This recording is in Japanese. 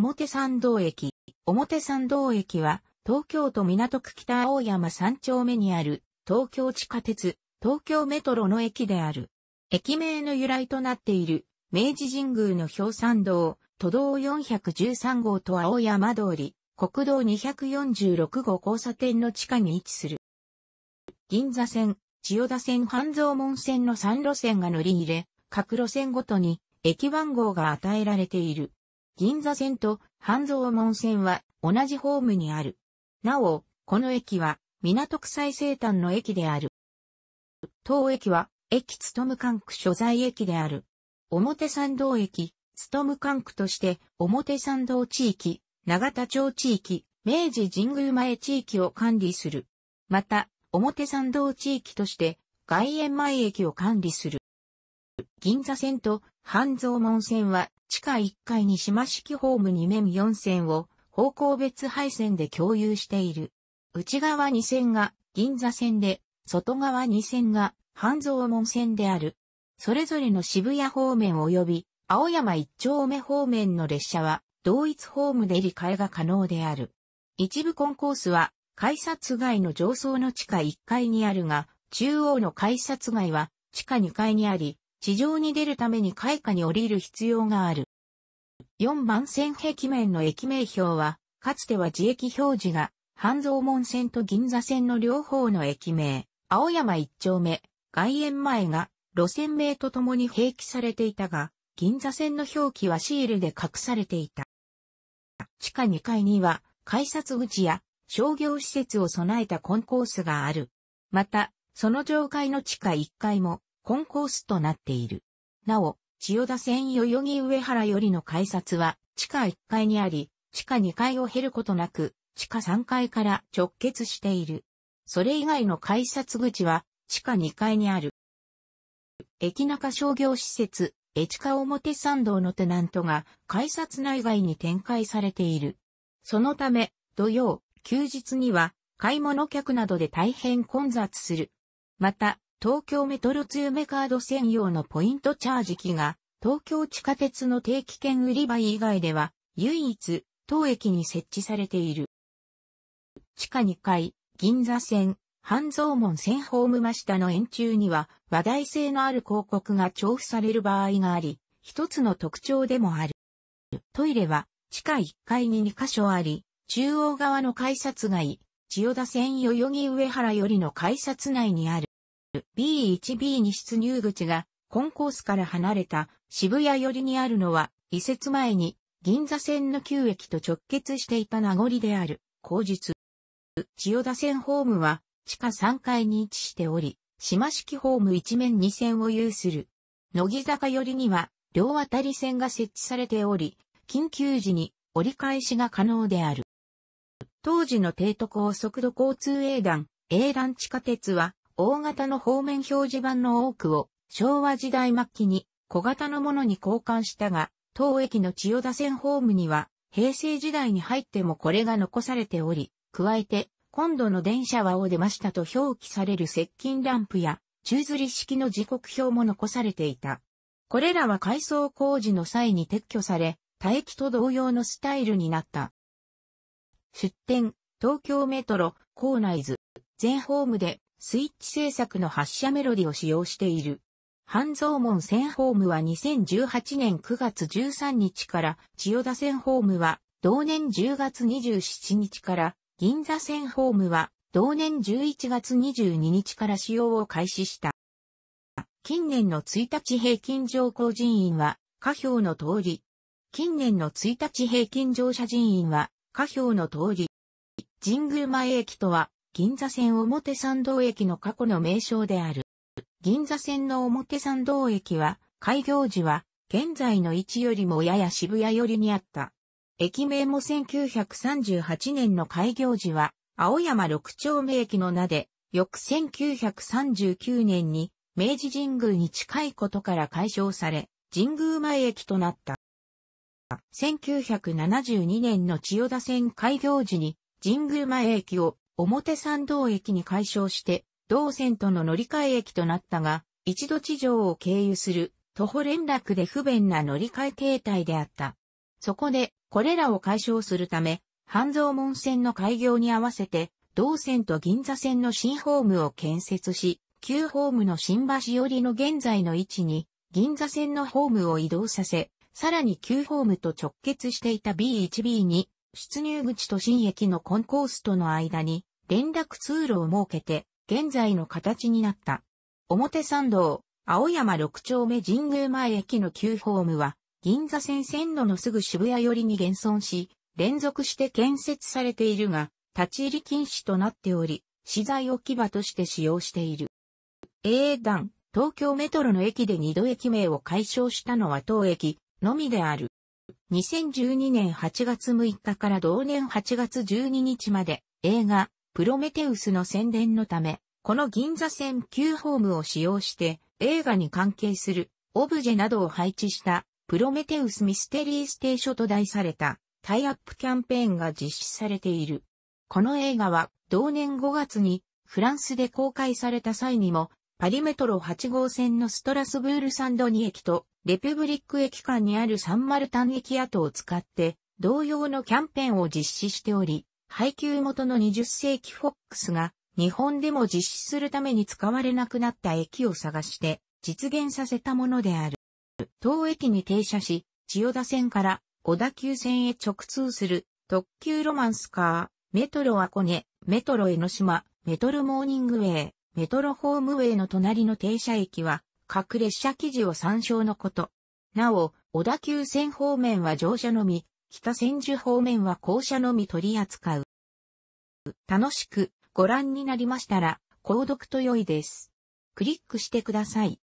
表参道駅。表参道駅は、東京都港区北青山3丁目にある、東京地下鉄、東京メトロの駅である。駅名の由来となっている、明治神宮の表参道、都道413号と青山通り、国道246号交差点の地下に位置する。銀座線、千代田線半蔵門線の3路線が乗り入れ、各路線ごとに駅番号が与えられている。銀座線と半蔵門線は同じホームにある。なお、この駅は港区最西端の駅である。当駅は駅勤む管区所在駅である。表参道駅、勤む管区として表参道地域、長田町地域、明治神宮前地域を管理する。また、表参道地域として外苑前駅を管理する。銀座線と半蔵門線は地下1階に島式ホーム2面4線を方向別配線で共有している。内側2線が銀座線で、外側2線が半蔵門線である。それぞれの渋谷方面及び青山1丁目方面の列車は同一ホームで理解が可能である。一部コンコースは改札外の上層の地下1階にあるが、中央の改札外は地下2階にあり、地上に出るために開花に降りる必要がある。4番線壁面の駅名表は、かつては自駅表示が、半蔵門線と銀座線の両方の駅名、青山一丁目、外苑前が、路線名とともに併記されていたが、銀座線の表記はシールで隠されていた。地下2階には、改札口や商業施設を備えたコンコースがある。また、その上階の地下1階もコンコースとなっている。なお、千代田線代々木上原よりの改札は、地下1階にあり、地下2階を経ることなく、地下3階から直結している。それ以外の改札口は、地下2階にある。駅中商業施設、エチカ表参道のテナントが改札内外に展開されている。そのため、土曜、休日には買い物客などで大変混雑する。また、東京メトロツーメカード専用のポイントチャージ機が、東京地下鉄の定期券売り場以外では、唯一、当駅に設置されている。地下2階、銀座線、半蔵門線ホーム真下の円柱には、話題性のある広告が重布される場合があり、一つの特徴でもある。トイレは、地下1階に2カ所あり、中央側の改札街、千代田線代々木上原よりの改札内にある。B1B に出入口がコンコースから離れた渋谷寄りにあるのは移設前に銀座線の旧駅と直結していた名残である、後日。千代田線ホームは地下3階に位置しており、島式ホーム一面2線を有する。乃木坂寄りには両渡り線が設置されており、緊急時に折り返しが可能である。当時の帝都高速度交通営団、営団地下鉄は大型の方面表示板の多くを昭和時代末期に小型のものに交換したが、当駅の千代田線ホームには平成時代に入ってもこれが残されており、加えて今度の電車はお出ましたと表記される接近ランプや宙吊り式の時刻表も残されていた。これらは改装工事の際に撤去され、待駅と同様のスタイルになった。出店、東京メトロ、構内図、全ホームでスイッチ製作の発射メロディを使用している。半蔵門線ホームは2018年9月13日から千代田線ホームは同年10月27日から銀座線ホームは同年11月22日から使用を開始した。近年の1日平均乗降人員は下表の通り。近年の1日平均乗車人員は下表の通り。神宮前駅とは銀座線表参道駅の過去の名称である。銀座線の表参道駅は、開業時は、現在の位置よりもやや渋谷寄りにあった。駅名も1938年の開業時は、青山六丁目駅の名で、翌1939年に、明治神宮に近いことから解消され、神宮前駅となった。1972年の千代田線開業時に、神宮前駅を表参道駅に解消して、同線との乗り換え駅となったが、一度地上を経由する徒歩連絡で不便な乗り換え形態であった。そこで、これらを解消するため、半蔵門線の開業に合わせて、同線と銀座線の新ホームを建設し、旧ホームの新橋寄りの現在の位置に、銀座線のホームを移動させ、さらに旧ホームと直結していた B1B に出入口と新駅のコンコースとの間に連絡通路を設けて、現在の形になった。表参道、青山六丁目神宮前駅の旧ホームは、銀座線線路のすぐ渋谷寄りに現存し、連続して建設されているが、立ち入り禁止となっており、資材置き場として使用している。A 段、東京メトロの駅で2度駅名を解消したのは当駅のみである。2012年8月6日から同年8月12日まで映画プロメテウスの宣伝のため、この銀座線旧ホームを使用して映画に関係するオブジェなどを配置したプロメテウスミステリーステーションと題されたタイアップキャンペーンが実施されている。この映画は同年5月にフランスで公開された際にもパリメトロ8号線のストラスブールサンド2駅とレペブリック駅間にあるサンマルタン駅跡を使って、同様のキャンペーンを実施しており、配給元の20世紀フォックスが日本でも実施するために使われなくなった駅を探して実現させたものである。当駅に停車し、千代田線から小田急線へ直通する特急ロマンスカー、メトロアコネ、メトロ江ノ島、メトロモーニングウェイ、メトロホームウェイの隣の停車駅は各列車記事を参照のこと。なお、小田急線方面は乗車のみ、北千住方面は降車のみ取り扱う。楽しくご覧になりましたら、購読と良いです。クリックしてください。